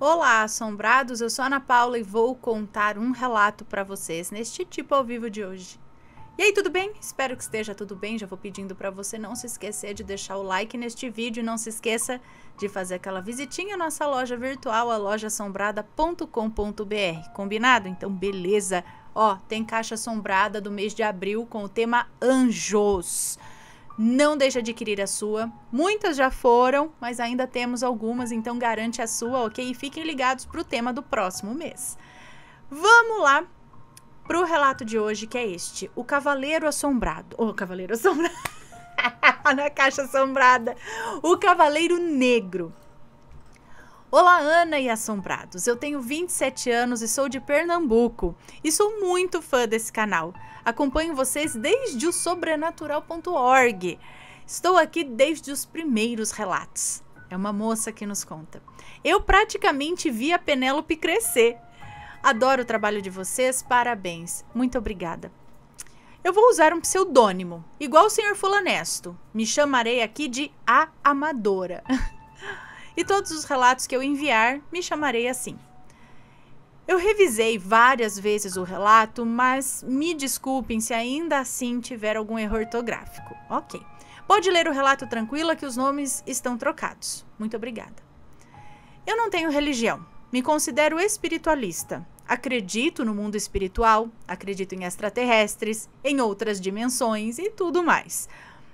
Olá, assombrados! Eu sou Ana Paula e vou contar um relato para vocês neste tipo ao vivo de hoje. E aí, tudo bem? Espero que esteja tudo bem. Já vou pedindo para você não se esquecer de deixar o like neste vídeo e não se esqueça de fazer aquela visitinha à nossa loja virtual, a lojaassombrada.com.br. Combinado? Então, beleza! Ó, tem caixa assombrada do mês de abril com o tema Anjos. Não deixe de adquirir a sua. Muitas já foram, mas ainda temos algumas, então garante a sua, ok? E fiquem ligados para o tema do próximo mês. Vamos lá para o relato de hoje, que é este: O Cavaleiro Assombrado. O oh, Cavaleiro Assombrado. Na caixa assombrada. O Cavaleiro Negro. Olá, Ana e Assombrados. Eu tenho 27 anos e sou de Pernambuco e sou muito fã desse canal. Acompanho vocês desde o sobrenatural.org. Estou aqui desde os primeiros relatos. É uma moça que nos conta. Eu praticamente vi a Penélope crescer. Adoro o trabalho de vocês, parabéns. Muito obrigada. Eu vou usar um pseudônimo, igual o senhor Fulanesto. Me chamarei aqui de A Amadora. e todos os relatos que eu enviar me chamarei assim. Eu revisei várias vezes o relato, mas me desculpem se ainda assim tiver algum erro ortográfico. Ok. Pode ler o relato tranquila que os nomes estão trocados. Muito obrigada. Eu não tenho religião. Me considero espiritualista. Acredito no mundo espiritual, acredito em extraterrestres, em outras dimensões e tudo mais.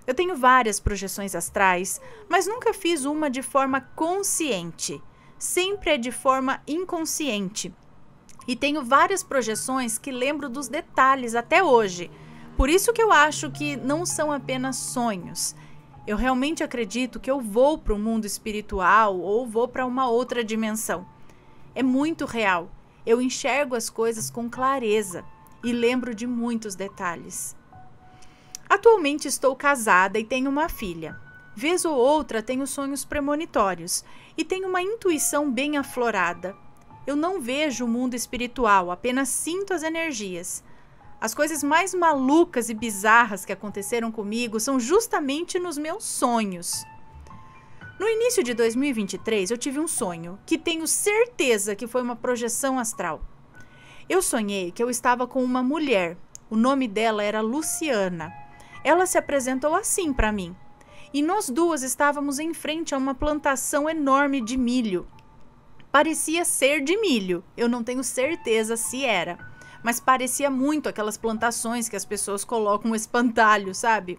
Eu tenho várias projeções astrais, mas nunca fiz uma de forma consciente. Sempre é de forma inconsciente. E tenho várias projeções que lembro dos detalhes até hoje. Por isso que eu acho que não são apenas sonhos. Eu realmente acredito que eu vou para o mundo espiritual ou vou para uma outra dimensão. É muito real. Eu enxergo as coisas com clareza e lembro de muitos detalhes. Atualmente estou casada e tenho uma filha. Vez ou outra tenho sonhos premonitórios e tenho uma intuição bem aflorada. Eu não vejo o mundo espiritual, apenas sinto as energias. As coisas mais malucas e bizarras que aconteceram comigo são justamente nos meus sonhos. No início de 2023, eu tive um sonho que tenho certeza que foi uma projeção astral. Eu sonhei que eu estava com uma mulher. O nome dela era Luciana. Ela se apresentou assim para mim. E nós duas estávamos em frente a uma plantação enorme de milho. Parecia ser de milho, eu não tenho certeza se era, mas parecia muito aquelas plantações que as pessoas colocam um espantalho, sabe?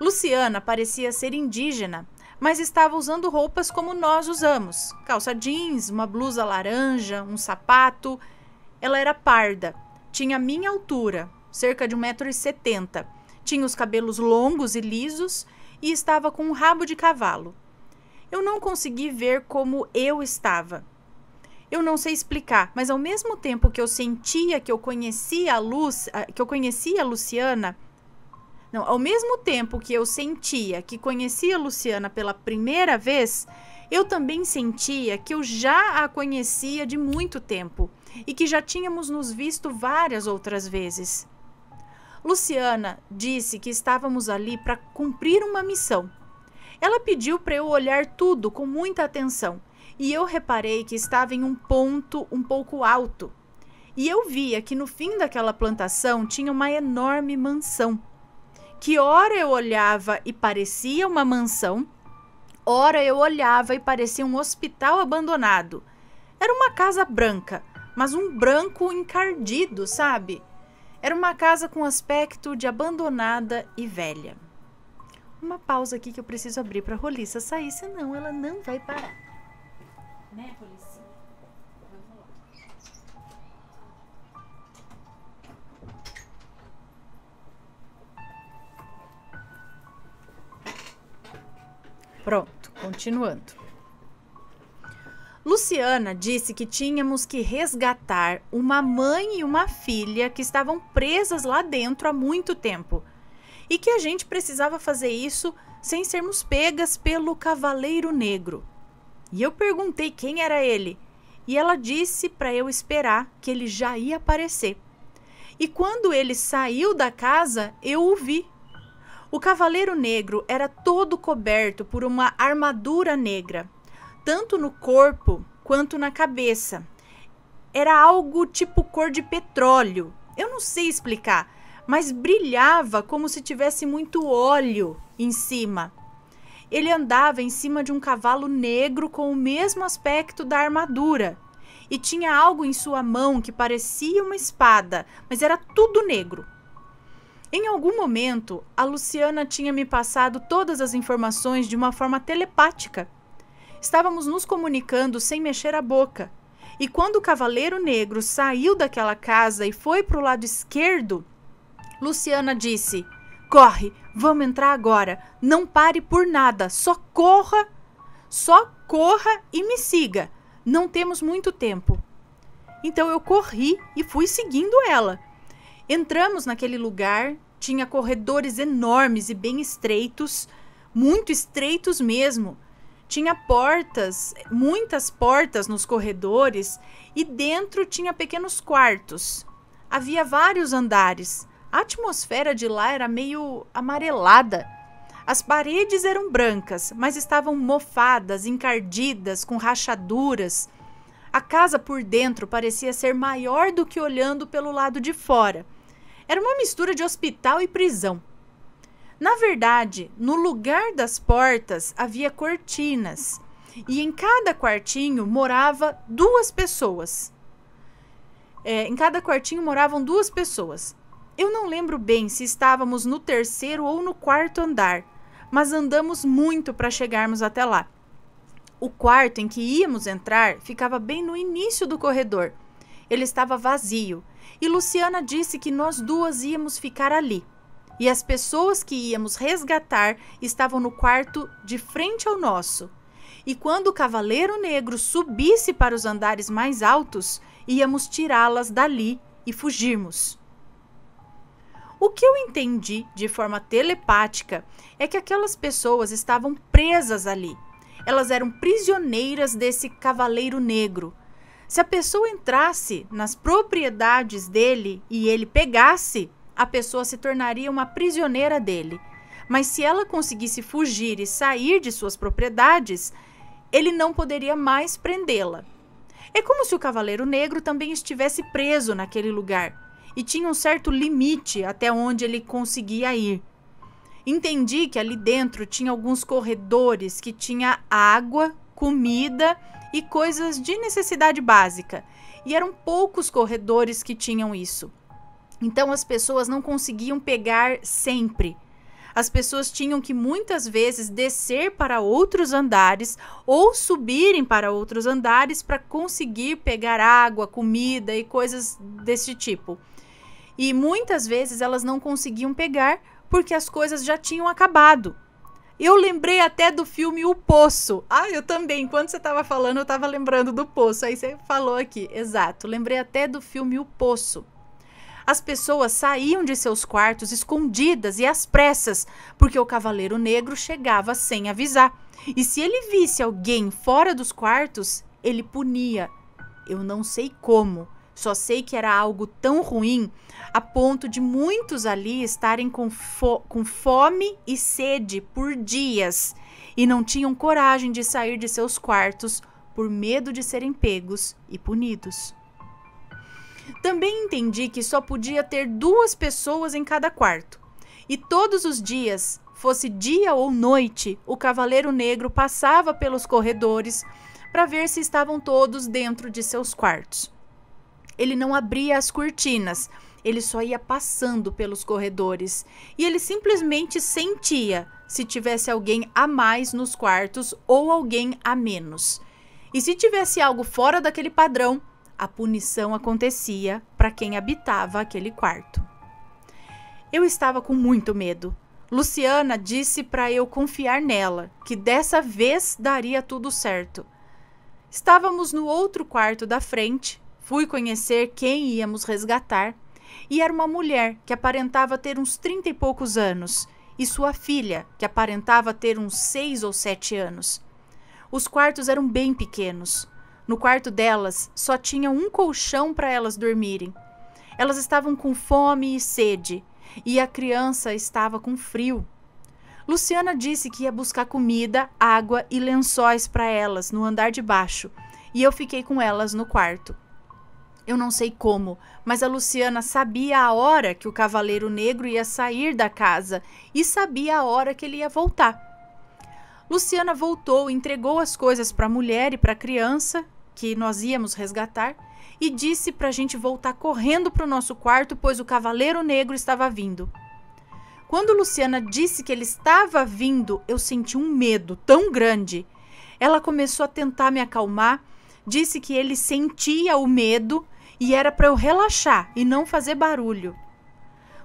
Luciana parecia ser indígena, mas estava usando roupas como nós usamos: calça jeans, uma blusa laranja, um sapato. Ela era parda, tinha minha altura, cerca de 1,70m, tinha os cabelos longos e lisos e estava com um rabo de cavalo. Eu não consegui ver como eu estava. Eu não sei explicar, mas ao mesmo tempo que eu sentia que eu conhecia a Luz, ah, que eu conhecia a Luciana, não, ao mesmo tempo que eu sentia que conhecia a Luciana pela primeira vez, eu também sentia que eu já a conhecia de muito tempo e que já tínhamos nos visto várias outras vezes. Luciana disse que estávamos ali para cumprir uma missão. Ela pediu para eu olhar tudo com muita atenção e eu reparei que estava em um ponto um pouco alto. E eu via que no fim daquela plantação tinha uma enorme mansão. Que ora eu olhava e parecia uma mansão, ora eu olhava e parecia um hospital abandonado. Era uma casa branca, mas um branco encardido, sabe? Era uma casa com aspecto de abandonada e velha. Uma pausa aqui que eu preciso abrir para a roliça sair, senão ela não vai parar. Né, Pronto, continuando. Luciana disse que tínhamos que resgatar uma mãe e uma filha que estavam presas lá dentro há muito tempo e que a gente precisava fazer isso sem sermos pegas pelo Cavaleiro Negro. E eu perguntei quem era ele, e ela disse para eu esperar que ele já ia aparecer. E quando ele saiu da casa, eu o vi. O Cavaleiro Negro era todo coberto por uma armadura negra tanto no corpo quanto na cabeça. Era algo tipo cor de petróleo. Eu não sei explicar, mas brilhava como se tivesse muito óleo em cima. Ele andava em cima de um cavalo negro com o mesmo aspecto da armadura e tinha algo em sua mão que parecia uma espada, mas era tudo negro. Em algum momento, a Luciana tinha me passado todas as informações de uma forma telepática Estávamos nos comunicando sem mexer a boca. E quando o cavaleiro negro saiu daquela casa e foi para o lado esquerdo, Luciana disse: Corre, vamos entrar agora. Não pare por nada, só corra, só corra e me siga. Não temos muito tempo. Então eu corri e fui seguindo ela. Entramos naquele lugar, tinha corredores enormes e bem estreitos, muito estreitos mesmo tinha portas, muitas portas nos corredores e dentro tinha pequenos quartos. Havia vários andares. A atmosfera de lá era meio amarelada. As paredes eram brancas, mas estavam mofadas, encardidas, com rachaduras. A casa por dentro parecia ser maior do que olhando pelo lado de fora. Era uma mistura de hospital e prisão. Na verdade, no lugar das portas havia cortinas, e em cada quartinho morava duas pessoas. É, em cada quartinho moravam duas pessoas. Eu não lembro bem se estávamos no terceiro ou no quarto andar, mas andamos muito para chegarmos até lá. O quarto em que íamos entrar ficava bem no início do corredor. Ele estava vazio e Luciana disse que nós duas íamos ficar ali e as pessoas que íamos resgatar estavam no quarto de frente ao nosso. E quando o Cavaleiro Negro subisse para os andares mais altos, íamos tirá-las dali e fugirmos. O que eu entendi de forma telepática é que aquelas pessoas estavam presas ali. Elas eram prisioneiras desse Cavaleiro Negro. Se a pessoa entrasse nas propriedades dele e ele pegasse, a pessoa se tornaria uma prisioneira dele. Mas se ela conseguisse fugir e sair de suas propriedades, ele não poderia mais prendê-la. É como se o Cavaleiro Negro também estivesse preso naquele lugar e tinha um certo limite até onde ele conseguia ir. Entendi que ali dentro tinha alguns corredores que tinha água, comida e coisas de necessidade básica, e eram poucos corredores que tinham isso. Então as pessoas não conseguiam pegar sempre. As pessoas tinham que muitas vezes descer para outros andares ou subirem para outros andares para conseguir pegar água, comida e coisas desse tipo. E muitas vezes elas não conseguiam pegar porque as coisas já tinham acabado. Eu lembrei até do filme O Poço. Ah, eu também. Quando você estava falando, eu estava lembrando do Poço. Aí você falou aqui. Exato. Lembrei até do filme O Poço. As pessoas saíam de seus quartos escondidas e às pressas, porque o cavaleiro negro chegava sem avisar. E se ele visse alguém fora dos quartos, ele punia. Eu não sei como, só sei que era algo tão ruim a ponto de muitos ali estarem com, fo com, fome e sede por dias e não tinham coragem de sair de seus quartos por medo de serem pegos e punidos. Também entendi que só podia ter duas pessoas em cada quarto. E todos os dias, fosse dia ou noite, o Cavaleiro Negro passava pelos corredores para ver se estavam todos dentro de seus quartos. Ele não abria as cortinas, ele só ia passando pelos corredores e ele simplesmente sentia se tivesse alguém a mais nos quartos ou alguém a menos. E se tivesse algo fora daquele padrão, a punição acontecia para quem habitava aquele quarto. Eu estava com muito medo. Luciana disse para eu confiar nela, que dessa vez daria tudo certo. Estávamos no outro quarto da frente, fui conhecer quem íamos resgatar, e era uma mulher que aparentava ter uns trinta e poucos anos, e sua filha, que aparentava ter uns seis ou sete anos. Os quartos eram bem pequenos. No quarto delas só tinha um colchão para elas dormirem. Elas estavam com fome e sede, e a criança estava com frio. Luciana disse que ia buscar comida, água e lençóis para elas no andar de baixo, e eu fiquei com elas no quarto. Eu não sei como, mas a Luciana sabia a hora que o cavaleiro negro ia sair da casa e sabia a hora que ele ia voltar. Luciana voltou, entregou as coisas para a mulher e para a criança que nós íamos resgatar e disse para a gente voltar correndo para o nosso quarto, pois o Cavaleiro Negro estava vindo. Quando Luciana disse que ele estava vindo, eu senti um medo tão grande. Ela começou a tentar me acalmar, disse que ele sentia o medo e era para eu relaxar e não fazer barulho.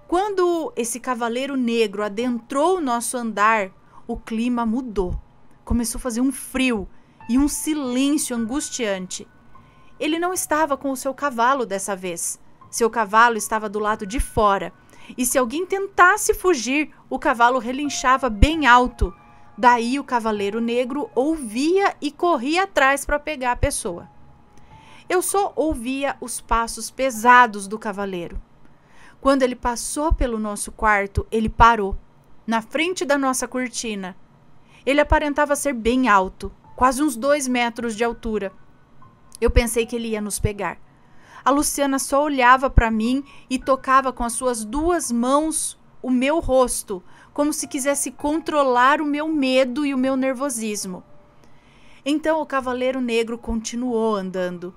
Quando esse cavaleiro negro adentrou o nosso andar, o clima mudou. Começou a fazer um frio e um silêncio angustiante. Ele não estava com o seu cavalo dessa vez. Seu cavalo estava do lado de fora, e se alguém tentasse fugir, o cavalo relinchava bem alto. Daí o cavaleiro negro ouvia e corria atrás para pegar a pessoa. Eu só ouvia os passos pesados do cavaleiro. Quando ele passou pelo nosso quarto, ele parou, na frente da nossa cortina. Ele aparentava ser bem alto, quase uns dois metros de altura. Eu pensei que ele ia nos pegar. A Luciana só olhava para mim e tocava com as suas duas mãos o meu rosto, como se quisesse controlar o meu medo e o meu nervosismo. Então o cavaleiro negro continuou andando.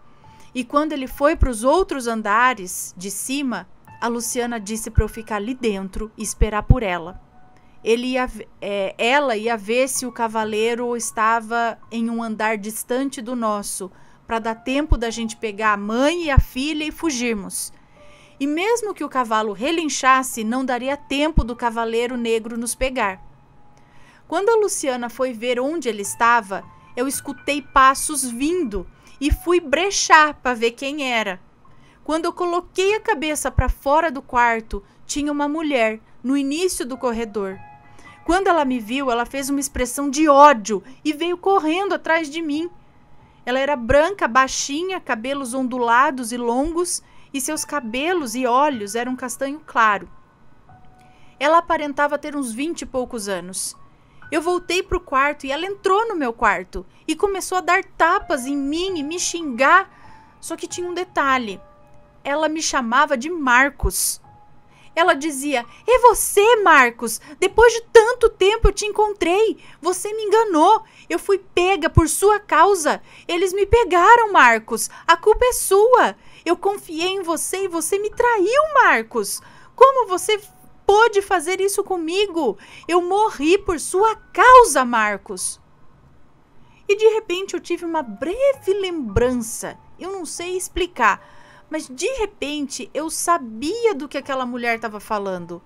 E quando ele foi para os outros andares de cima, a Luciana disse para eu ficar ali dentro e esperar por ela ele ia, é, ela ia ver se o cavaleiro estava em um andar distante do nosso, para dar tempo da gente pegar a mãe e a filha e fugirmos. E mesmo que o cavalo relinchasse, não daria tempo do cavaleiro negro nos pegar. Quando a Luciana foi ver onde ele estava, eu escutei passos vindo e fui brechar para ver quem era. Quando eu coloquei a cabeça para fora do quarto, tinha uma mulher no início do corredor. Quando ela me viu, ela fez uma expressão de ódio e veio correndo atrás de mim. Ela era branca, baixinha, cabelos ondulados e longos, e seus cabelos e olhos eram castanho claro. Ela aparentava ter uns vinte e poucos anos. Eu voltei para o quarto e ela entrou no meu quarto e começou a dar tapas em mim e me xingar. Só que tinha um detalhe: ela me chamava de Marcos. Ela dizia: É você, Marcos! Depois de tanto tempo eu te encontrei! Você me enganou! Eu fui pega por sua causa! Eles me pegaram, Marcos! A culpa é sua! Eu confiei em você e você me traiu, Marcos! Como você pôde fazer isso comigo? Eu morri por sua causa, Marcos! E de repente eu tive uma breve lembrança, eu não sei explicar mas de repente eu sabia do que aquela mulher estava falando.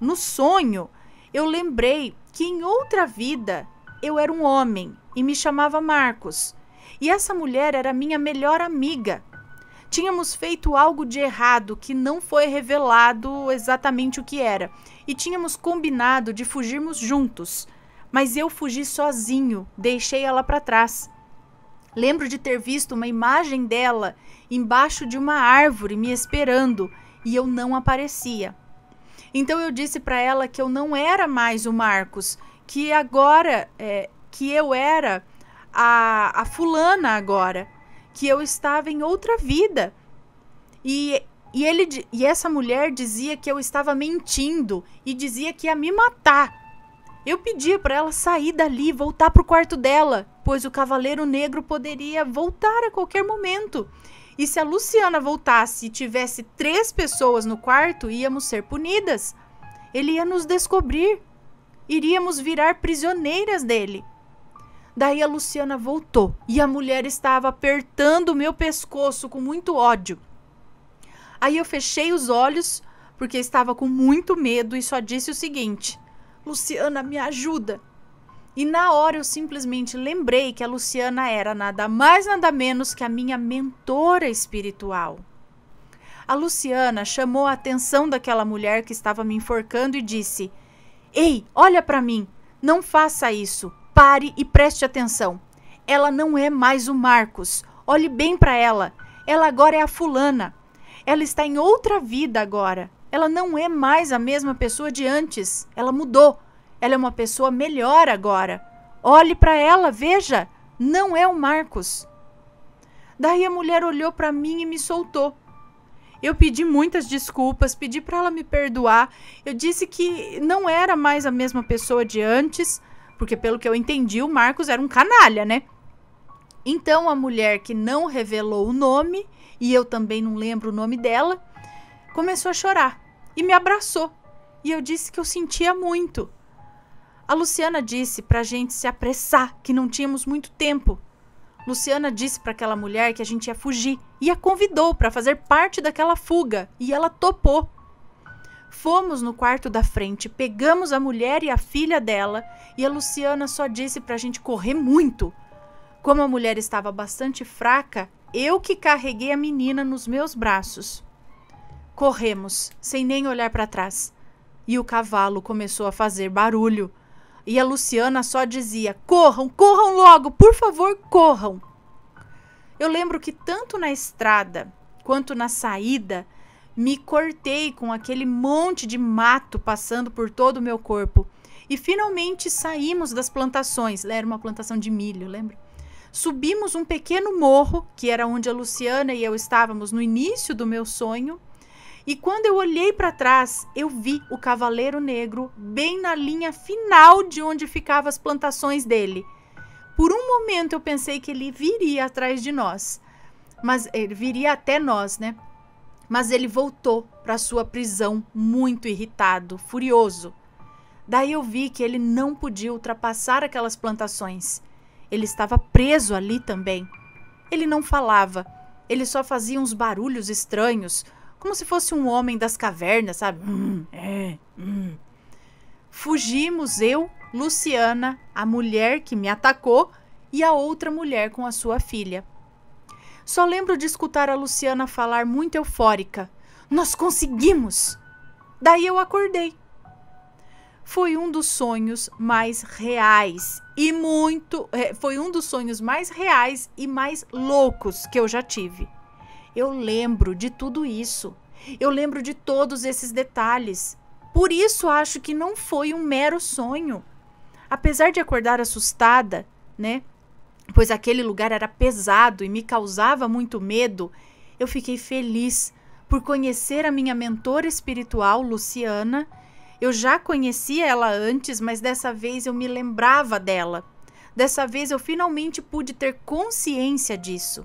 No sonho, eu lembrei que em outra vida eu era um homem e me chamava Marcos. E essa mulher era minha melhor amiga. Tínhamos feito algo de errado que não foi revelado exatamente o que era, e tínhamos combinado de fugirmos juntos. Mas eu fugi sozinho, deixei ela para trás. Lembro de ter visto uma imagem dela embaixo de uma árvore me esperando e eu não aparecia. Então eu disse para ela que eu não era mais o Marcos, que agora é, que eu era a, a fulana agora, que eu estava em outra vida. E, e, ele, e essa mulher dizia que eu estava mentindo e dizia que ia me matar. Eu pedia para ela sair dali, voltar para o quarto dela, pois o Cavaleiro Negro poderia voltar a qualquer momento. E se a Luciana voltasse e tivesse três pessoas no quarto, íamos ser punidas. Ele ia nos descobrir. Iríamos virar prisioneiras dele. Daí a Luciana voltou e a mulher estava apertando o meu pescoço com muito ódio. Aí eu fechei os olhos porque estava com muito medo e só disse o seguinte: Luciana, me ajuda. E na hora eu simplesmente lembrei que a Luciana era nada mais nada menos que a minha mentora espiritual. A Luciana chamou a atenção daquela mulher que estava me enforcando e disse: "Ei, olha para mim. Não faça isso. Pare e preste atenção. Ela não é mais o Marcos. Olhe bem para ela. Ela agora é a fulana. Ela está em outra vida agora. Ela não é mais a mesma pessoa de antes. Ela mudou. Ela é uma pessoa melhor agora. Olhe para ela, veja. Não é o Marcos. Daí a mulher olhou para mim e me soltou. Eu pedi muitas desculpas, pedi para ela me perdoar. Eu disse que não era mais a mesma pessoa de antes, porque pelo que eu entendi, o Marcos era um canalha, né? Então a mulher que não revelou o nome, e eu também não lembro o nome dela, começou a chorar e me abraçou. E eu disse que eu sentia muito. A Luciana disse para a gente se apressar, que não tínhamos muito tempo. Luciana disse para aquela mulher que a gente ia fugir e a convidou para fazer parte daquela fuga e ela topou. Fomos no quarto da frente, pegamos a mulher e a filha dela e a Luciana só disse para a gente correr muito. Como a mulher estava bastante fraca, eu que carreguei a menina nos meus braços. Corremos, sem nem olhar para trás. E o cavalo começou a fazer barulho. E a Luciana só dizia: corram, corram logo, por favor, corram. Eu lembro que tanto na estrada quanto na saída, me cortei com aquele monte de mato passando por todo o meu corpo. E finalmente saímos das plantações. Era uma plantação de milho, lembra? Subimos um pequeno morro, que era onde a Luciana e eu estávamos no início do meu sonho. E quando eu olhei para trás, eu vi o cavaleiro negro bem na linha final de onde ficavam as plantações dele. Por um momento eu pensei que ele viria atrás de nós, mas ele eh, viria até nós, né? Mas ele voltou para sua prisão muito irritado, furioso. Daí eu vi que ele não podia ultrapassar aquelas plantações. Ele estava preso ali também. Ele não falava, ele só fazia uns barulhos estranhos, como se fosse um homem das cavernas, sabe? Hum, é, hum. Fugimos eu, Luciana, a mulher que me atacou e a outra mulher com a sua filha. Só lembro de escutar a Luciana falar muito eufórica: Nós conseguimos! Daí eu acordei. Foi um dos sonhos mais reais e muito. É, foi um dos sonhos mais reais e mais loucos que eu já tive. Eu lembro de tudo isso. Eu lembro de todos esses detalhes. Por isso acho que não foi um mero sonho. Apesar de acordar assustada, né? Pois aquele lugar era pesado e me causava muito medo, eu fiquei feliz por conhecer a minha mentora espiritual, Luciana. Eu já conhecia ela antes, mas dessa vez eu me lembrava dela. Dessa vez eu finalmente pude ter consciência disso.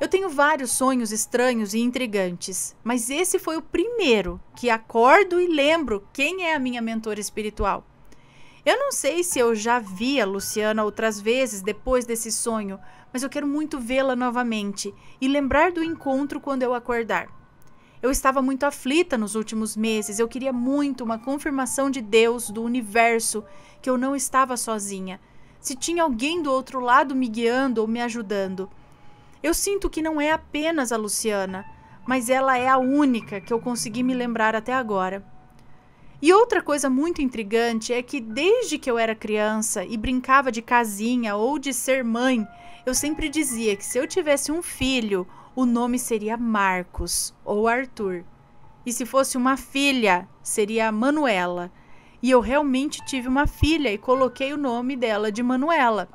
Eu tenho vários sonhos estranhos e intrigantes, mas esse foi o primeiro que acordo e lembro quem é a minha mentora espiritual. Eu não sei se eu já vi a Luciana outras vezes depois desse sonho, mas eu quero muito vê-la novamente e lembrar do encontro quando eu acordar. Eu estava muito aflita nos últimos meses, eu queria muito uma confirmação de Deus, do universo, que eu não estava sozinha. Se tinha alguém do outro lado me guiando ou me ajudando. Eu sinto que não é apenas a Luciana, mas ela é a única que eu consegui me lembrar até agora. E outra coisa muito intrigante é que desde que eu era criança e brincava de casinha ou de ser mãe, eu sempre dizia que se eu tivesse um filho, o nome seria Marcos ou Arthur. E se fosse uma filha, seria Manuela. E eu realmente tive uma filha e coloquei o nome dela de Manuela.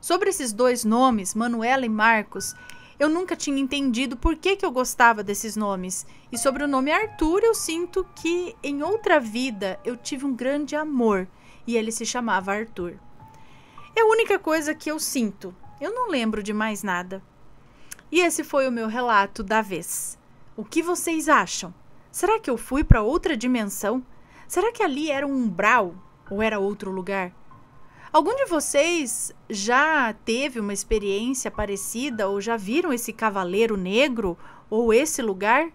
Sobre esses dois nomes, Manuela e Marcos, eu nunca tinha entendido por que, que eu gostava desses nomes. E sobre o nome Arthur, eu sinto que em outra vida eu tive um grande amor e ele se chamava Arthur. É a única coisa que eu sinto. Eu não lembro de mais nada. E esse foi o meu relato da vez. O que vocês acham? Será que eu fui para outra dimensão? Será que ali era um umbral ou era outro lugar? Algum de vocês já teve uma experiência parecida ou já viram esse cavaleiro negro ou esse lugar?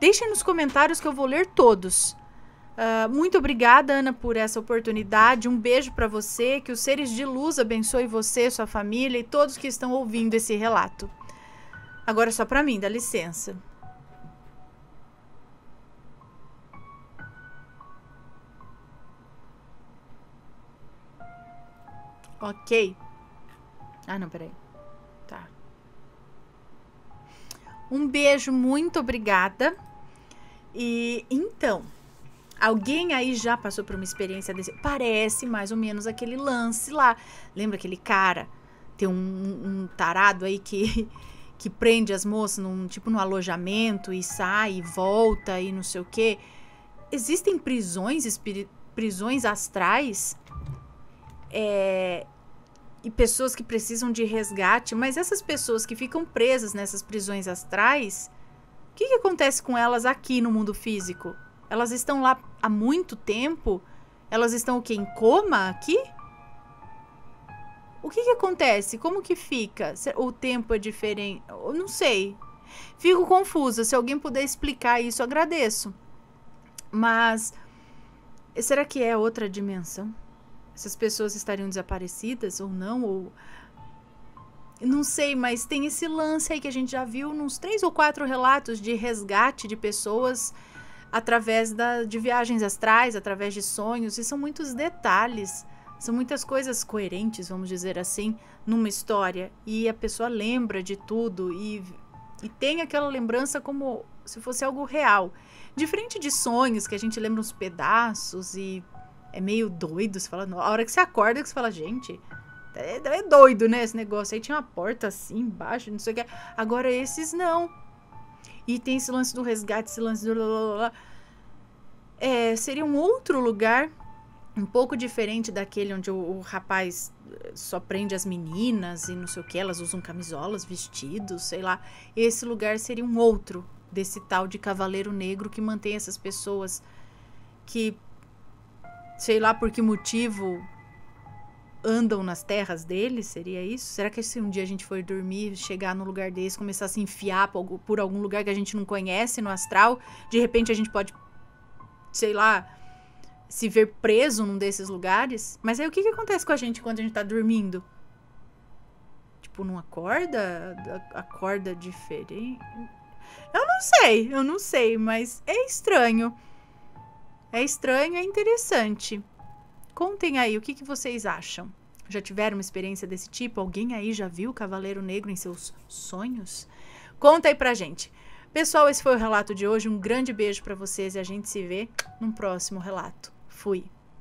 Deixem nos comentários que eu vou ler todos. Uh, muito obrigada, Ana, por essa oportunidade. Um beijo para você, que os seres de luz abençoe você, sua família e todos que estão ouvindo esse relato. Agora é só para mim, dá licença. Ok. Ah, não, peraí. Tá. Um beijo, muito obrigada. E então, alguém aí já passou por uma experiência desse? Parece mais ou menos aquele lance lá. Lembra aquele cara? Tem um, um tarado aí que que prende as moças num tipo no alojamento e sai e volta e não sei o quê. Existem prisões espiri... prisões astrais é, e pessoas que precisam de resgate, mas essas pessoas que ficam presas nessas prisões astrais, o que, que acontece com elas aqui no mundo físico? Elas estão lá há muito tempo? Elas estão o quê? Em coma aqui? O que, que acontece? Como que fica? O tempo é diferente? Eu não sei. Fico confusa. Se alguém puder explicar isso, agradeço. Mas será que é outra dimensão? essas pessoas estariam desaparecidas ou não, ou. Não sei, mas tem esse lance aí que a gente já viu nos três ou quatro relatos de resgate de pessoas através da, de viagens astrais, através de sonhos, e são muitos detalhes, são muitas coisas coerentes, vamos dizer assim, numa história. E a pessoa lembra de tudo e, e tem aquela lembrança como se fosse algo real. Diferente de sonhos, que a gente lembra uns pedaços e é meio doido. Você fala, a hora que você acorda que você fala, gente, é, é doido, né, esse negócio. Aí tinha uma porta assim embaixo, não sei o que. Agora esses não. E tem esse lance do resgate, esse lance do... Blá, blá, blá. É, seria um outro lugar um pouco diferente daquele onde o, o, rapaz eh, só prende as meninas e não sei o que, elas usam camisolas, vestidos, sei lá. Esse lugar seria um outro desse tal de cavaleiro negro que mantém essas pessoas que sei lá por que motivo, andam nas terras deles? Seria isso? Será que se um dia a gente for dormir, chegar num lugar desse, começar a se enfiar por algum lugar que a gente não conhece no astral, de repente a gente pode, sei lá, se ver preso num desses lugares? Mas aí o que, que acontece com a gente quando a gente tá dormindo? Tipo, não acorda? Acorda diferente? Eu não sei, eu não sei, mas é estranho. É estranho, é interessante. Contem aí o que, que vocês acham. Já tiveram uma experiência desse tipo? Alguém aí já viu o Cavaleiro Negro em seus sonhos? Conta aí pra gente. Pessoal, esse foi o relato de hoje. Um grande beijo para vocês e a gente se vê num próximo relato. Fui.